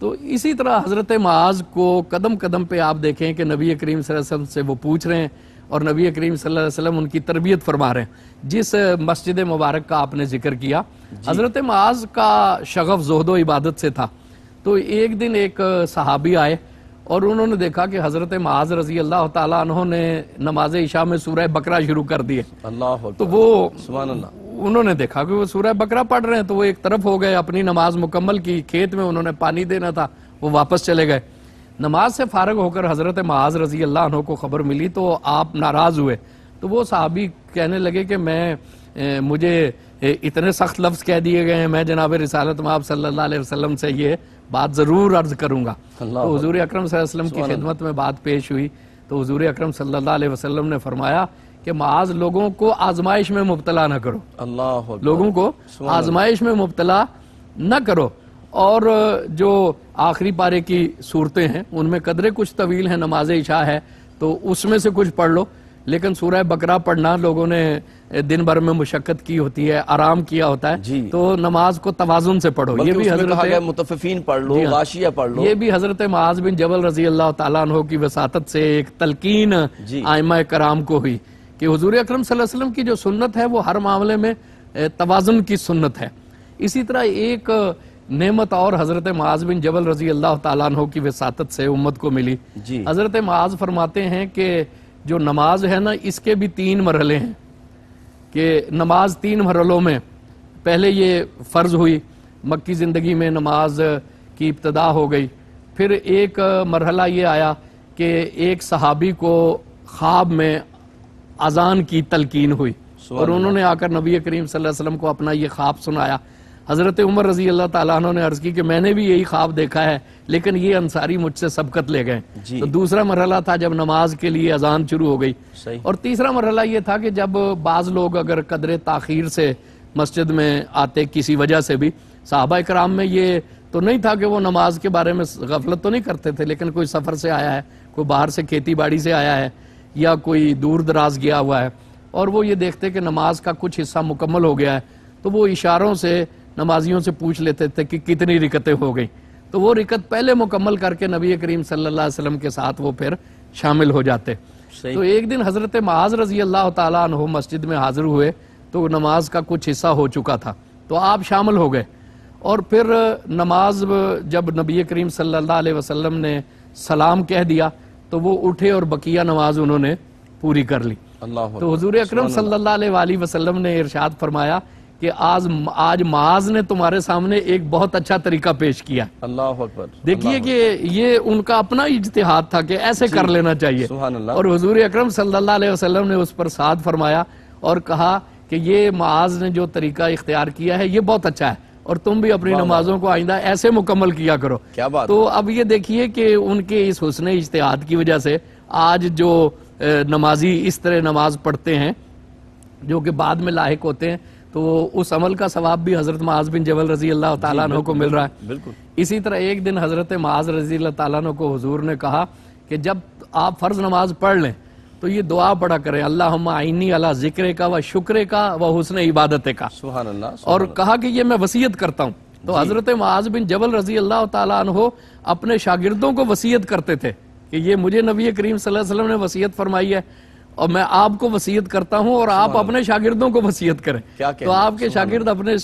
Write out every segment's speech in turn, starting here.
तो इसी तरह हज़रत माज को कदम कदम पे आप देखें कि नबी करीम वसल्लम से वो पूछ रहे हैं और नबी करीम वसल्लम उनकी तरबियत फरमा रहे हैं जिस मस्जिद मुबारक का आपने जिक्र किया हज़रत माज का शगफ जहदो इबादत से था तो एक दिन एक सहाबी आए और उन्होंने देखा कि हज़रत माज रजी अल्लाह तमाज ईशा नमाज इशा में सूर्य बकरा शुरू कर दिए तो वो उन्होंने देखा कि वो सूरह बकरा पढ़ रहे हैं तो वो एक तरफ हो गए अपनी नमाज मुकम्मल की खेत में उन्होंने पानी देना था वो वापस चले गए नमाज से फारग होकर हजरत महाज रजी अल्लाह को खबर मिली तो आप नाराज हुए तो वो साहबी कहने लगे कि मैं ए, मुझे ए, इतने सख्त लफ्ज़ कह दिए गए हैं मैं जनाब रिसालत माब सल्ला वसलम से ये बात ज़रूर अर्ज़ करूंगा तो हजूर अक्रम की खिदमत में बात पेश हुई तो हजूर अक्रम सल्ला वसलम ने फरमाया कि माज लोगों को आजमाइश में मुबतला ना करो अल्लाह लोगों को आजमाइश में मुबतला न करो और जो आखिरी पारे की सूरतें हैं उनमें कदरे कुछ तवील हैं नमाज इशा है तो उसमें से कुछ पढ़ लो लेकिन सूरह बकरा पढ़ना लोगों ने दिन भर में मुशक्कत की होती है आराम किया होता है तो नमाज को तवाजुन से पढ़ो ये भी हजरत मुतफिन पढ़ लो गाशिया हाँ। पढ़ लो ये भी हजरत महाज बिन जबल रजी अल्लाह तला की वसात से एक तलकीन आयमा कराम को हुई कि हजूर अक्रम वसल्लम की जो सुन्नत है वो हर मामले में तोज़ुन की सुन्नत है इसी तरह एक नेमत और हजरत माज बिन जबल रजी अल्लाह तु की वसात से उम्मत को मिली हजरत माज फरमाते हैं कि जो नमाज है ना इसके भी तीन मरहले हैं कि नमाज तीन मरहलों में पहले ये फ़र्ज हुई मक्की ज़िंदगी में नमाज की इब्तदा हो गई फिर एक मरहला ये आया कि एक सहाबी को ख्वाब में अजान की तलकीन हुई और उन्होंने आकर नबी करीम सल्लम को अपना ये ख्वाब सुनाया हज़रत उमर रजी अल्लाह तुम ने अर्ज़ की कि मैंने भी यही ख्वाब देखा है लेकिन ये अंसारी मुझसे सबकत ले गए तो दूसरा मरहला था जब नमाज के लिए अजान शुरू हो गई और तीसरा मरहला ये था कि जब बाज़ लोग अगर कदर तखीर से मस्जिद में आते किसी वजह से भी साहबा कराम में ये तो नहीं था कि वो नमाज के बारे में गफलत तो नहीं करते थे लेकिन कोई सफ़र से आया है कोई बाहर से खेती बाड़ी से आया है या कोई दूर दराज गया हुआ है और वो ये देखते कि नमाज का कुछ हिस्सा मुकम्मल हो गया है तो वो इशारों से नमाजियों से पूछ लेते थे कि कितनी रिकतें हो गई तो वो रिकत पहले मुकम्मल करके नबी करीम सल्लल्लाहु अलैहि वसल्लम के साथ वो फिर शामिल हो जाते तो एक दिन हजरत महाज रजी अल्लाह तु मस्जिद में हाजिर हुए तो नमाज का कुछ हिस्सा हो चुका था तो आप शामिल हो गए और फिर नमाज जब नबी करीम सल्लल्लाहु अलैहि वसल्लम ने सलाम कह दिया तो वो उठे और बकिया नमाज उन्होंने पूरी कर ली तो हजूर अक्रम सल्लल्लाहु ने इर्शाद फरमाया कि आज आज माज ने तुम्हारे सामने एक बहुत अच्छा तरीका पेश किया अल्लाह देखिए कि ये उनका अपना इज्तिहाद था कि ऐसे कर लेना चाहिए और हजूर अक्रम सल्लाम ने उस पर साथ फरमाया और कहा कि ये माज ने जो तरीका इख्तियार किया है ये बहुत अच्छा है और तुम भी अपनी नमाजों को आइंदा ऐसे मुकम्मल किया करो क्या बात तो अब ये देखिए कि उनके इस हुसन इश्तेहाद की वजह से आज जो नमाजी इस तरह नमाज पढ़ते हैं जो कि बाद में लाक होते हैं तो उस अमल का सवाब भी हजरत माज बिन जबल रजी अल्लाह तु को मिल रहा है बिल्कुल इसी तरह एक दिन हजरत माज रजी अल्लाह तु को हजूर ने कहा कि जब आप फर्ज नमाज पढ़ लें तो ये दुआ पढ़ा करें अल्लाह आईनी अला जिक्र का व शुक्र का व हुसन इबादत का और कहा कि ये मैं वसीयत करता हूँ तो हजरत माज बिन जबल रजी अल्लाह तहो अपने शागिर्दों को वसीयत करते थे कि ये मुझे नबी करीम सल्लम ने वसीयत फरमाई है और मैं आपको वसीयत करता हूँ और आप अपने शागिर्दों को वसीयत करें तो आपके शागिर्द अपने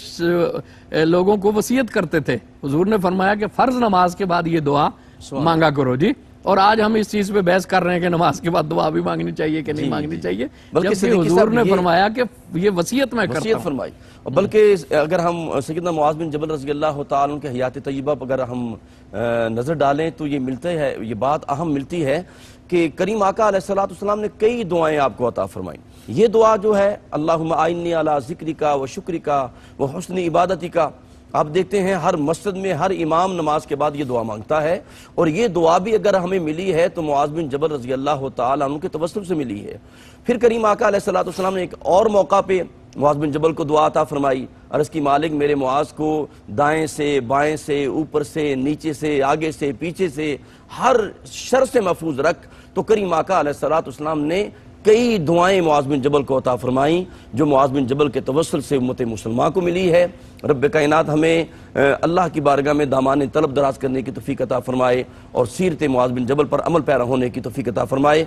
लोगों को वसीयत करते थे हजूर ने फरमाया कि फर्ज नमाज के बाद ये दुआ मांगा करो जी और आज हम इस चीज पे बहस कर रहे हैं कि नमाज के बाद दुआ भी मांगनी चाहिए कि नहीं मांगनी चाहिए बल्कि हजूर ने फरमाया कि ये वसीयत मैं वसीयत फरमाई बल्कि अगर हम सैदना मुआज बिन जबल रजी अल्लाह तुम के हयात तयबा पर अगर हम नज़र डालें तो ये मिलते हैं ये बात अहम मिलती है कि करीम आका सलाम ने कई दुआएं आपको अता फरमाई ये दुआ जो है अल्लाह आइनी अला जिक्री का व शुक्र का व हसन इबादती का आप देखते हैं हर मस्जिद में हर इमाम नमाज के बाद ये दुआ मांगता है और ये दुआ भी अगर हमें मिली है तो मुआजमिन जबर रजी अल्लाह तुम के तवसम से मिली है फिर करीम आका सलाम ने एक और मौका पे मुआज बिन जबल को दुआ आता फरमाई और की मालिक मेरे मुआज को दाएं से बाएं से ऊपर से नीचे से आगे से पीछे से हर शर से महफूज रख तो करीम आका सलाम ने कई दुआएं मुआजमिन जबल को अता फरमाई जो मुआजमिन जबल के तवसल से उम्मत मुसलमान को मिली है रब कायनत हमें अल्लाह की बारगाह में दामान तलब दराज करने की तफ़ीक फरमाए और सीरत मुआजमिन जबल पर अमल पैरा होने की तफीकता फरमाए